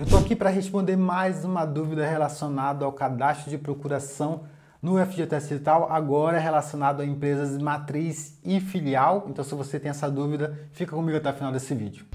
Eu estou aqui para responder mais uma dúvida relacionada ao cadastro de procuração no FGTS Digital, agora relacionado a empresas matriz e filial. Então, se você tem essa dúvida, fica comigo até o final desse vídeo.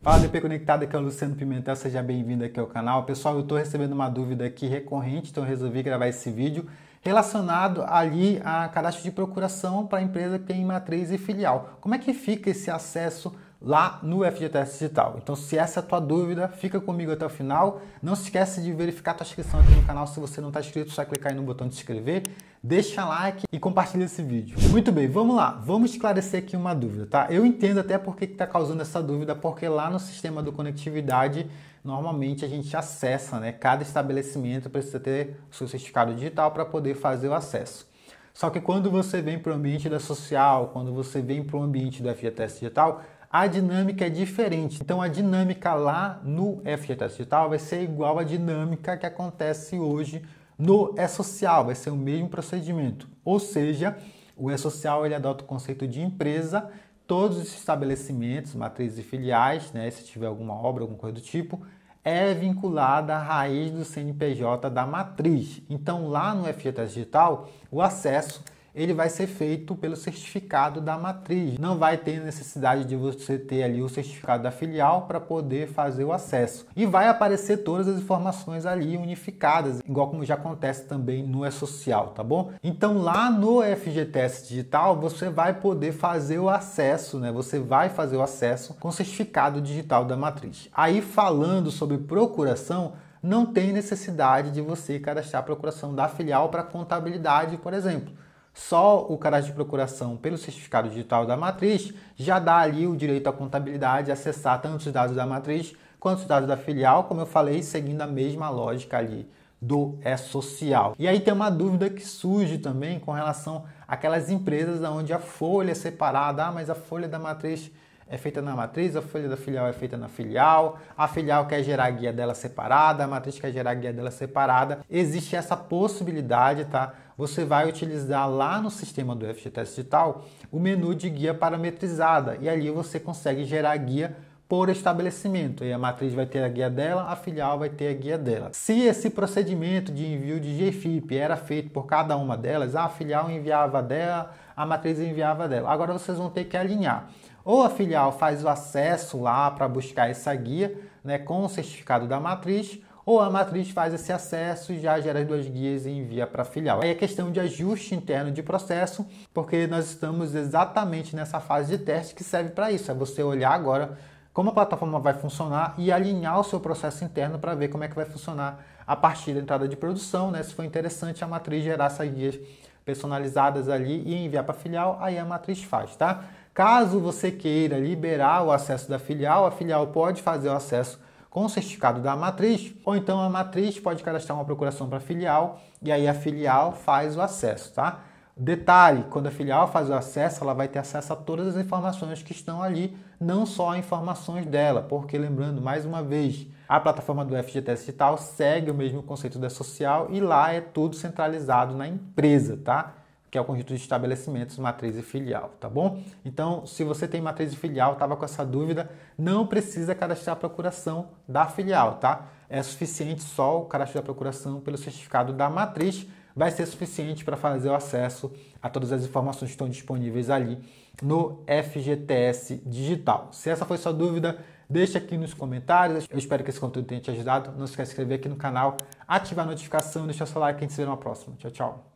Fala DP Conectado, aqui é o Luciano Pimentel, seja bem-vindo aqui ao canal. Pessoal, eu estou recebendo uma dúvida aqui recorrente, então eu resolvi gravar esse vídeo relacionado ali a cadastro de procuração para empresa que tem matriz e filial. Como é que fica esse acesso lá no FGTS Digital. Então, se essa é a tua dúvida, fica comigo até o final. Não se esquece de verificar a tua inscrição aqui no canal. Se você não está inscrito, só clicar aí no botão de inscrever, deixa like e compartilha esse vídeo. Muito bem, vamos lá. Vamos esclarecer aqui uma dúvida, tá? Eu entendo até por que está causando essa dúvida, porque lá no sistema do conectividade, normalmente a gente acessa, né? Cada estabelecimento precisa ter o seu certificado digital para poder fazer o acesso. Só que quando você vem para o ambiente da social, quando você vem para o ambiente do FGTS Digital, a dinâmica é diferente. Então a dinâmica lá no FGTS Digital vai ser igual à dinâmica que acontece hoje no E-Social, vai ser o mesmo procedimento. Ou seja, o E-Social ele adota o conceito de empresa, todos os estabelecimentos, matrizes e filiais, né, se tiver alguma obra, alguma coisa do tipo, é vinculada à raiz do CNPJ da matriz. Então, lá no FGTS Digital, o acesso ele vai ser feito pelo certificado da matriz. Não vai ter necessidade de você ter ali o certificado da filial para poder fazer o acesso. E vai aparecer todas as informações ali unificadas, igual como já acontece também no E-Social, tá bom? Então lá no FGTS Digital você vai poder fazer o acesso, né? Você vai fazer o acesso com o certificado digital da matriz. Aí falando sobre procuração, não tem necessidade de você cadastrar a procuração da filial para contabilidade, por exemplo. Só o cadastro de procuração pelo certificado digital da matriz já dá ali o direito à contabilidade acessar tanto os dados da matriz quanto os dados da filial, como eu falei, seguindo a mesma lógica ali do é social. E aí tem uma dúvida que surge também com relação àquelas empresas onde a folha é separada, ah, mas a folha da matriz é feita na matriz, a folha da filial é feita na filial, a filial quer gerar a guia dela separada, a matriz quer gerar a guia dela separada. Existe essa possibilidade, tá? você vai utilizar lá no sistema do FGTS Digital o menu de guia parametrizada e ali você consegue gerar guia por estabelecimento. E a matriz vai ter a guia dela, a filial vai ter a guia dela. Se esse procedimento de envio de GFIP era feito por cada uma delas, a filial enviava dela, a matriz enviava dela. Agora vocês vão ter que alinhar. Ou a filial faz o acesso lá para buscar essa guia né, com o certificado da matriz, ou a matriz faz esse acesso e já gera as duas guias e envia para a filial. Aí é questão de ajuste interno de processo, porque nós estamos exatamente nessa fase de teste que serve para isso. É você olhar agora como a plataforma vai funcionar e alinhar o seu processo interno para ver como é que vai funcionar a partir da entrada de produção, né? Se for interessante a matriz gerar essas guias personalizadas ali e enviar para a filial, aí a matriz faz, tá? Caso você queira liberar o acesso da filial, a filial pode fazer o acesso com o certificado da matriz, ou então a matriz pode cadastrar uma procuração para filial e aí a filial faz o acesso, tá? Detalhe, quando a filial faz o acesso, ela vai ter acesso a todas as informações que estão ali, não só informações dela, porque lembrando mais uma vez, a plataforma do FGTS Digital segue o mesmo conceito da social e lá é tudo centralizado na empresa, tá? que é o conjunto de estabelecimentos matriz e filial, tá bom? Então, se você tem matriz e filial, estava com essa dúvida, não precisa cadastrar a procuração da filial, tá? É suficiente só o cadastro da procuração pelo certificado da matriz, vai ser suficiente para fazer o acesso a todas as informações que estão disponíveis ali no FGTS Digital. Se essa foi sua dúvida, deixa aqui nos comentários. Eu espero que esse conteúdo tenha te ajudado. Não se esqueça de se inscrever aqui no canal, ativar a notificação, deixar seu like e a gente se vê na próxima. Tchau, tchau.